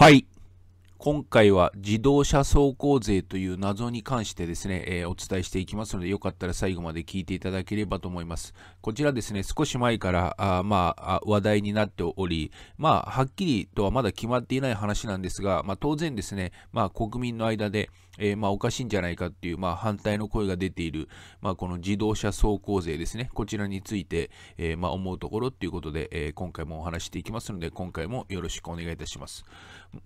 はい。今回は自動車走行税という謎に関してですね、えー、お伝えしていきますので、よかったら最後まで聞いていただければと思います。こちらですね、少し前から、あまあ、話題になっており、まあ、はっきりとはまだ決まっていない話なんですが、まあ、当然ですね、まあ、国民の間で、えー、まあ、おかしいんじゃないかっていう、まあ、反対の声が出ている、まあ、この自動車走行税ですね、こちらについて、えー、まあ、思うところっていうことで、え今回もお話していきますので、今回もよろしくお願いいたします。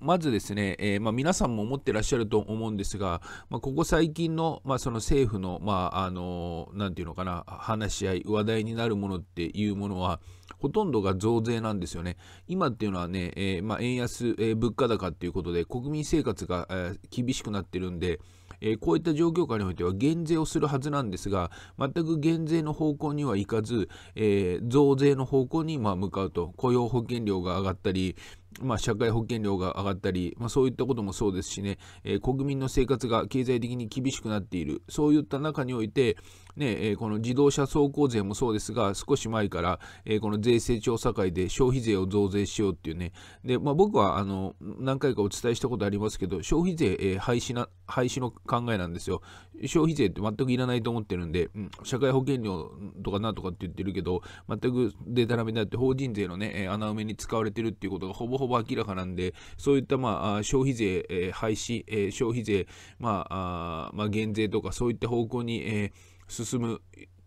まずですね、えー、まあ、皆さんも思ってらっしゃると思うんですが、まあ、ここ最近の,、まあその政府の、まああのー、て言うのかな、話し合い、話題になるものっていうものは、ほとんどが増税なんですよね。今っていうのはね、えー、まあ、円安、え物価高っていうことで、国民生活が、え厳しくなってるんで、えこういった状況下においては減税をするはずなんですが、全く減税の方向にはいかず、えー、増税の方向にま向かうと、雇用保険料が上がったり、まあ、社会保険料が上がったり、まあ、そういったこともそうですしね、えー、国民の生活が経済的に厳しくなっている、そういった中において、ねえー、この自動車走行税もそうですが、少し前から、えー、この税制調査会で消費税を増税しようっていうね、でまあ、僕はあの何回かお伝えしたことありますけど、消費税、え廃止な廃止の考えなんですよ。消費税って全くいらないと思ってるんで、うん、社会保険料とかなんとかって言ってるけど、全くでたらめなって法人税のね、穴埋めに使われてるっていうことがほぼほぼほぼ明らかなんで、そういったまあ消費税、えー、廃止、えー、消費税、まあまあ、減税とかそういった方向に、えー、進む。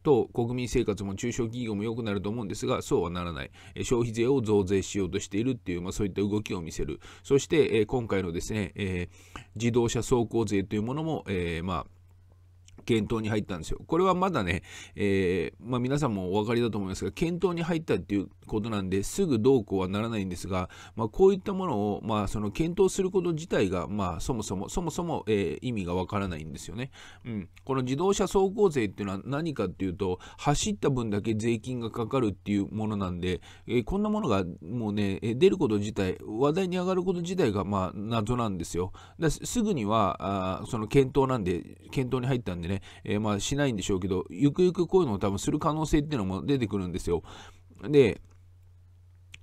と国民生活も中小企業も良くなると思うんですが、そうはならない。消費税を増税しようとしているっていう、まあ、そういった動きを見せる。そして、えー、今回のですね、えー、自動車走行税というものも、えー、まあ、検討に入ったんですよ。これはまだね、えー、まあ、皆さんもお分かりだと思いますが、検討に入ったっていうことなんですぐどうこうはならないんですが、まあ、こういったものを、まあ、その検討すること自体が、まあ、そもそも、そもそも、えー、意味がわからないんですよね、うん。この自動車走行税っていうのは何かっていうと、走った分だけ税金がかかるっていうものなんで、えー、こんなものがもうね、出ること自体、話題に上がること自体が、まあ、謎なんですよ。だすぐにはあ、その検討なんで、検討に入ったんで、でね、えー、まあしないんでしょうけど、ゆくゆくこういうのを多分する可能性っていうのも出てくるんですよ。で、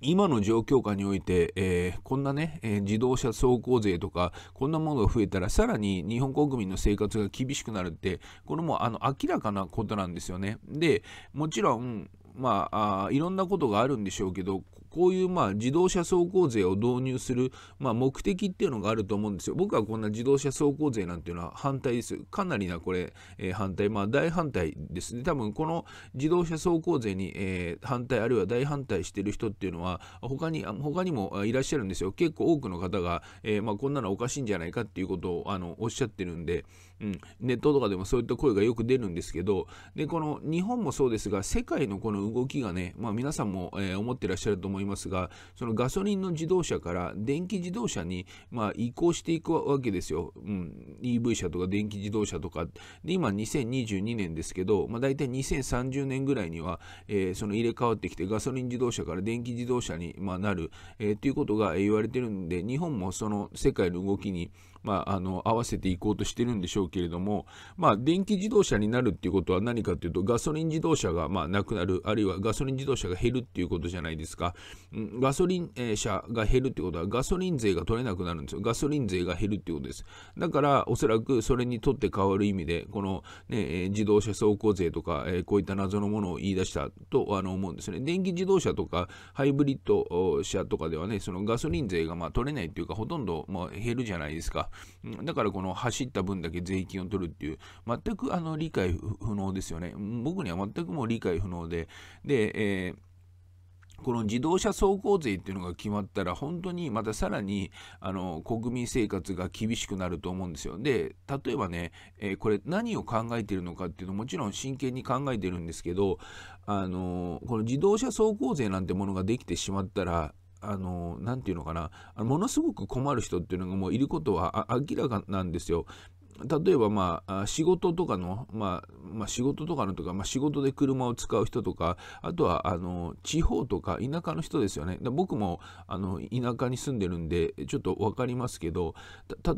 今の状況下において、えー、こんなね、えー、自動車走行税とか、こんなものが増えたら、さらに日本国民の生活が厳しくなるって、これもあの明らかなことなんですよね。で、もちろん、まあ、あいろんなことがあるんでしょうけど、こういうまあ自動車走行税を導入する、まあ、目的っていうのがあると思うんですよ。僕はこんな自動車走行税なんていうのは反対です。かなりなこれ、えー、反対、まあ、大反対ですね。多分この自動車走行税に、えー、反対あるいは大反対してる人っていうのは他に他にもいらっしゃるんですよ。結構多くの方が、えー、まあ、こんなのおかしいんじゃないかっていうことをあのおっしゃってるんで、うん、ネットとかでもそういった声がよく出るんですけどでこの日本もそうですが世界のこの動きがね、まあ、皆さんも、えー、思ってらっしゃると思いますがそのガソリンの自動車から電気自動車に、まあ、移行していくわけですよ、うん、EV 車とか電気自動車とかで今2022年ですけど、まあ、大体2030年ぐらいには、えー、その入れ替わってきてガソリン自動車から電気自動車に、まあ、なる、えー、ということが言われてるんで日本もその世界の動きに、まあ、あの合わせていこうとしてるんでしょうけれども、まあ、電気自動車になるっていうことは何かというとガソリン自動車がまあなくなるあるいはガソリン自動車が減るっていうことじゃないですか、うん、ガソリン車が減るってことはガソリン税が取れなくなるんですよガソリン税が減るってことですだからおそらくそれにとって変わる意味でこの、ね、自動車走行税とかこういった謎のものを言い出したとあの思うんですね電気自動車とかハイブリッド車とかではねそのガソリン税がま取れないというかほとんどま減るじゃないですかだからこの走った分だけ税金を取るっていう、全くあの理解不能ですよね。僕には全くもう理解不能で、で、えーこの自動車走行税っていうのが決まったら本当にまたさらにあの国民生活が厳しくなると思うんですよ。で例えばね、えー、これ何を考えてるのかっていうのもちろん真剣に考えてるんですけどあのこの自動車走行税なんてものができてしまったらあの、なて言うのかな、ものすごく困る人っていうのがもういることは明らかなんですよ。例えばまあ仕事とかの、まあ、まあ、仕事とかのとか、まあ、仕事で車を使う人とかあとはあの地方とか田舎の人ですよね僕もあの田舎に住んでるんでちょっと分かりますけど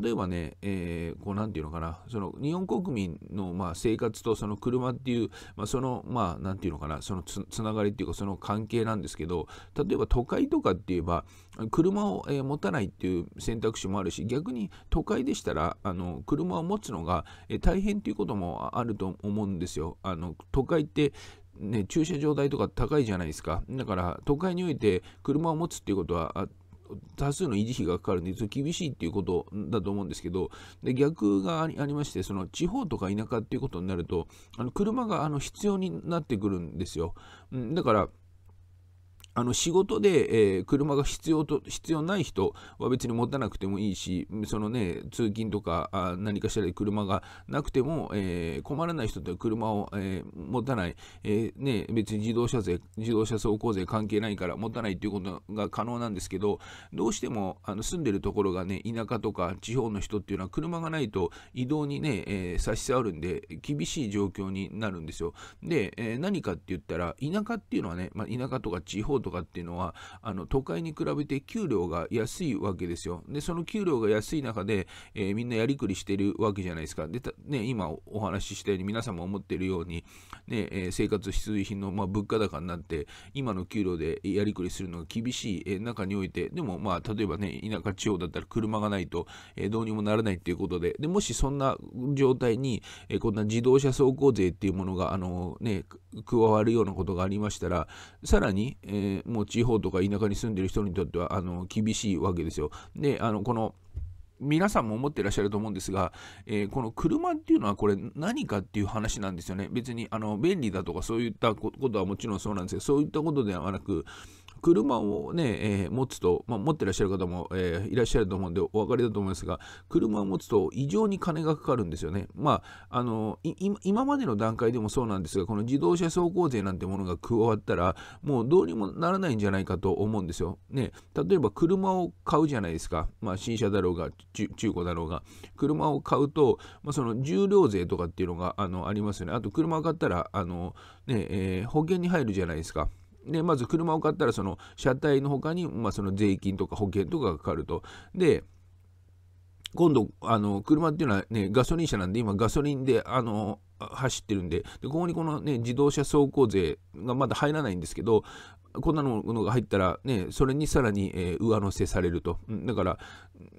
例えばね、えー、こう何て言うのかなその日本国民のまあ生活とその車っていう、まあ、そのまあ何て言うのかなそのつつながりっていうかその関係なんですけど例えば都会とかって言えば車を、え持たないっていう選択肢もあるし逆に都会でしたらあの車を持つのが、え大変っていうこともあると思うんですよ。あの都会ってね、駐車場代とか高いじゃないですか。だから、都会において車を持つっていうことは、多数の維持費がかかるんで、厳しいっていうことだと思うんですけど、で逆がありまして、その地方とか田舎っていうことになると、あの車があの必要になってくるんですよ。だから、あの仕事で、えー、車が必要と必要ない人は別に持たなくてもいいしその、ね、通勤とかあ何かしらで車がなくても、えー、困らない人って車を、えー、持たない、えね、別に自動車税自動車走行税関係ないから持たないということが可能なんですけどどうしてもあの住んでるところが、ね、田舎とか地方の人っていうのは車がないと移動にね、え差し障るんで厳しい状況になるんですよ。で、え何かって言ったら田舎っていうのはね、まあ、田舎とか地方とかとかっていうのはあの都会に比べて給料が安いわけですよ。でその給料が安い中で、えー、みんなやりくりしてるわけじゃないですか。でね、今お話ししたように皆さんも思ってるように、ねえー、生活必需品の、まあ、物価高になって今の給料でやりくりするのが厳しい、えー、中においてでも、まあ、例えばね田舎地方だったら車がないと、えー、どうにもならないっていうことででもしそんな状態に、えー、こんな自動車走行税っていうものがあの、ね、加わるようなことがありましたらさらに、えーもう地方とか田舎に住んでる人にとってはあの厳しいわけですよ。であのこの皆さんも思ってらっしゃると思うんですが、えー、この車っていうのはこれ何かっていう話なんですよね。別にあの便利だとかそういったことはもちろんそうなんですけど、そういったことではなく、車をね、えー、持つと、まあ、持ってらっしゃる方も、えー、いらっしゃると思うんでお分かりだと思いますが、車を持つと異常に金がかかるんですよね。まあ、あの今までの段階でもそうなんですが、この自動車走行税なんてものが加わったら、もうどうにもならないんじゃないかと思うんですよ。ね、例えば車を買うじゃないですか、まあ、新車だろうが中、中古だろうが、車を買うと、まあ、その重量税とかっていうのがあのありますよね。あと、車を買ったら、あのねえー、保険に入るじゃないですか。でまず車を買ったらその車体の他に、まあ、その税金とか保険とかがかかると。で今度あの車っていうのは、ね、ガソリン車なんで今ガソリンであの走ってるんででここにこの、ね、自動車走行税がまだ入らないんですけどこんなものが入ったら、ね、それにさらに、えー、上乗せされると。だから、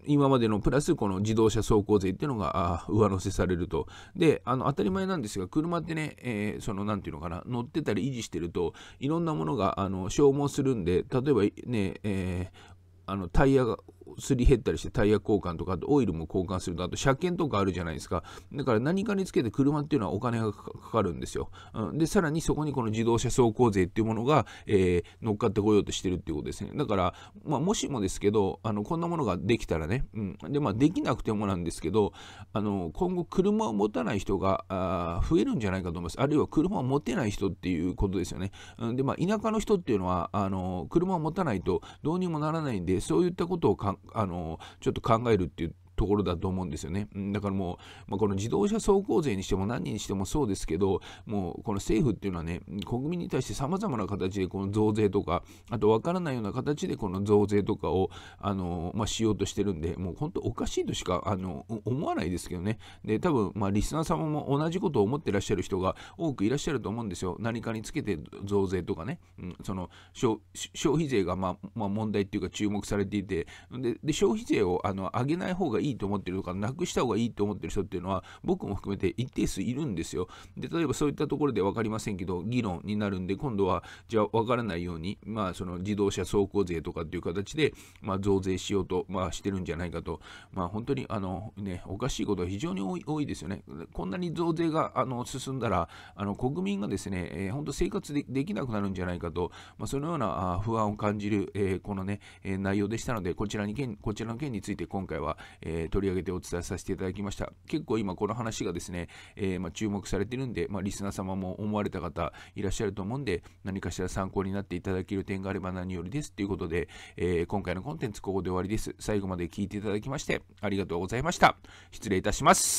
今までのプラスこの自動車走行税っていうのがあ上乗せされると。で、あの当たり前なんですが、車ってね、えー、その、なんていうのかな、乗ってたり維持してると、いろんなものがあの消耗するんで、例えばね、えー、あのタイヤがすり減ったりしてタイヤ交換とかあとオイルも交換するとあと車検とかあるじゃないですかだから何かにつけて車っていうのはお金がかかるんですよ、でさらにそこにこの自動車走行税っていうものが、えー、乗っかってこようとしてるっていうことですねだから、まあ、もしもですけどあのこんなものができたらね、うん、でまあできなくてもなんですけどあの今後車を持たない人があ増えるんじゃないかと思いますあるいは車を持てない人っていうことですよね、でまあ田舎の人っていうのはあの車を持たないとどうにもならないんでそういったことを考あのちょっと考えるっていうところだと思うんですよね。だからもう、まあ、この自動車走行税にしても何にしてもそうですけど、もうこの政府っていうのはね、国民に対してさまざまな形でこの増税とか、あと分からないような形でこの増税とかをあの、まあ、しようとしてるんで、もう本当おかしいとしかあの思わないですけどね。で、多分、まあ、リスナー様も同じことを思ってらっしゃる人が多くいらっしゃると思うんですよ。何かにつけて増税とかね、うん、その消費税がまあ、まあ、問題っていうか注目されていて、で消費税をあの上げない方がいいいいと思ってるとか、なくした方がいいと思ってる人っていうのは、僕も含めて一定数いるんですよ。で、例えばそういったところで分かりませんけど、議論になるんで、今度は、じゃあ分からないように、まあ、その自動車走行税とかっていう形で、まあ、増税しようと、まあ、してるんじゃないかと、まあ、本当に、あの、ね、おかしいことは非常に多い多いですよね。こんなに増税があの進んだら、あの国民がですね、えー、本当生活でできなくなるんじゃないかと、まあ、そのようなあ不安を感じる、えー、このね、え内容でしたので、こちらに件こちらの件について今回は、えーえー、取り上げてお伝えさせていただきました。結構今この話がですね、えー、まあ、注目されてるんで、まあ、リスナー様も思われた方いらっしゃると思うんで、何かしら参考になっていただける点があれば何よりですということで、えー、今回のコンテンツここで終わりです。最後まで聞いていただきましてありがとうございました。失礼いたします。